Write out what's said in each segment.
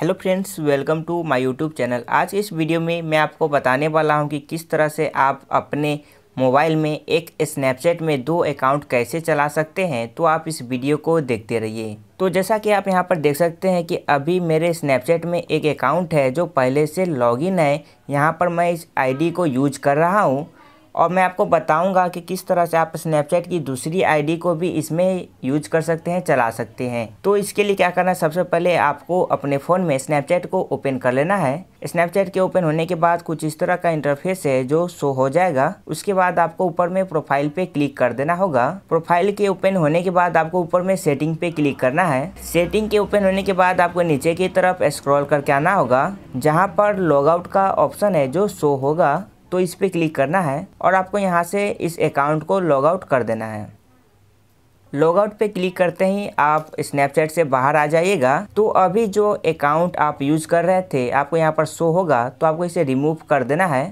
hello friends welcome to my YouTube channel आज इस video में मैं आपको बताने वाला हूं कि किस तरह से आप अपने मोबाइल में एक स्नैपचैट में दो अकाउंट कैसे चला सकते हैं तो आप इस वीडियो को देखते रहिए तो जैसा कि आप यहां पर देख सकते हैं कि अभी मेरे स्नैपचैट में एक अकाउंट है जो पहले से लॉग है यहाँ पर मैं इस आई को यूज कर रहा हूँ और मैं आपको बताऊंगा कि किस तरह से आप स्नैपचैट की दूसरी आईडी को भी इसमें यूज कर सकते हैं चला सकते हैं तो इसके लिए क्या करना है सबसे पहले आपको अपने फ़ोन में स्नैपचैट को ओपन कर लेना है स्नैपचैट के ओपन होने के बाद कुछ इस तरह का इंटरफेस है जो शो हो जाएगा उसके बाद आपको ऊपर में प्रोफाइल पे क्लिक कर देना होगा प्रोफाइल के ओपन होने के बाद आपको ऊपर में सेटिंग पे क्लिक करना है सेटिंग के ओपन होने के बाद आपको नीचे की तरफ स्क्रॉल करके आना होगा जहाँ पर लॉग आउट का ऑप्शन है जो शो होगा तो इस पर क्लिक करना है और आपको यहाँ से इस अकाउंट को लॉग आउट कर देना है लॉग आउट पर क्लिक करते ही आप स्नैपचैट से बाहर आ जाइएगा तो अभी जो अकाउंट आप यूज़ कर रहे थे आपको यहाँ पर शो होगा तो आपको इसे रिमूव कर देना है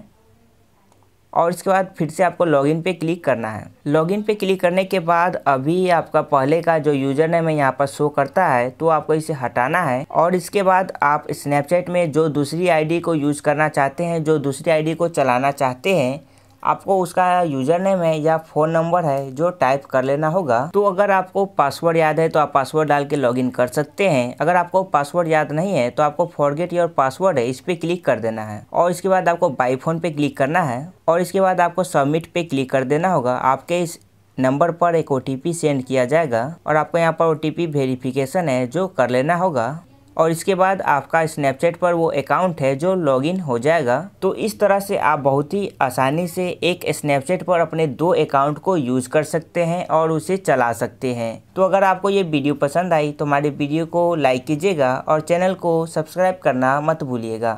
और इसके बाद फिर से आपको लॉगिन पे क्लिक करना है लॉगिन पे क्लिक करने के बाद अभी आपका पहले का जो यूज़र नेम है यहाँ पर शो करता है तो आपको इसे हटाना है और इसके बाद आप स्नैपचैट में जो दूसरी आईडी को यूज़ करना चाहते हैं जो दूसरी आईडी को चलाना चाहते हैं आपको उसका यूजर नेम है या फ़ोन नंबर है जो टाइप कर लेना होगा तो अगर आपको पासवर्ड याद है तो आप पासवर्ड डाल के लॉगिन कर सकते हैं अगर आपको पासवर्ड याद नहीं है तो आपको फॉरगेट योर पासवर्ड है इस पर क्लिक कर देना है और इसके बाद आपको बाई फोन पे क्लिक करना है और इसके बाद आपको सबमिट पे क्लिक कर देना होगा आपके इस नंबर पर एक ओ सेंड किया जाएगा और आपको यहाँ पर ओ टी वेरिफिकेशन है जो कर लेना होगा और इसके बाद आपका स्नैपचैट पर वो अकाउंट है जो लॉगिन हो जाएगा तो इस तरह से आप बहुत ही आसानी से एक स्नैपचैट पर अपने दो अकाउंट को यूज़ कर सकते हैं और उसे चला सकते हैं तो अगर आपको ये वीडियो पसंद आई तो हमारे वीडियो को लाइक कीजिएगा और चैनल को सब्सक्राइब करना मत भूलिएगा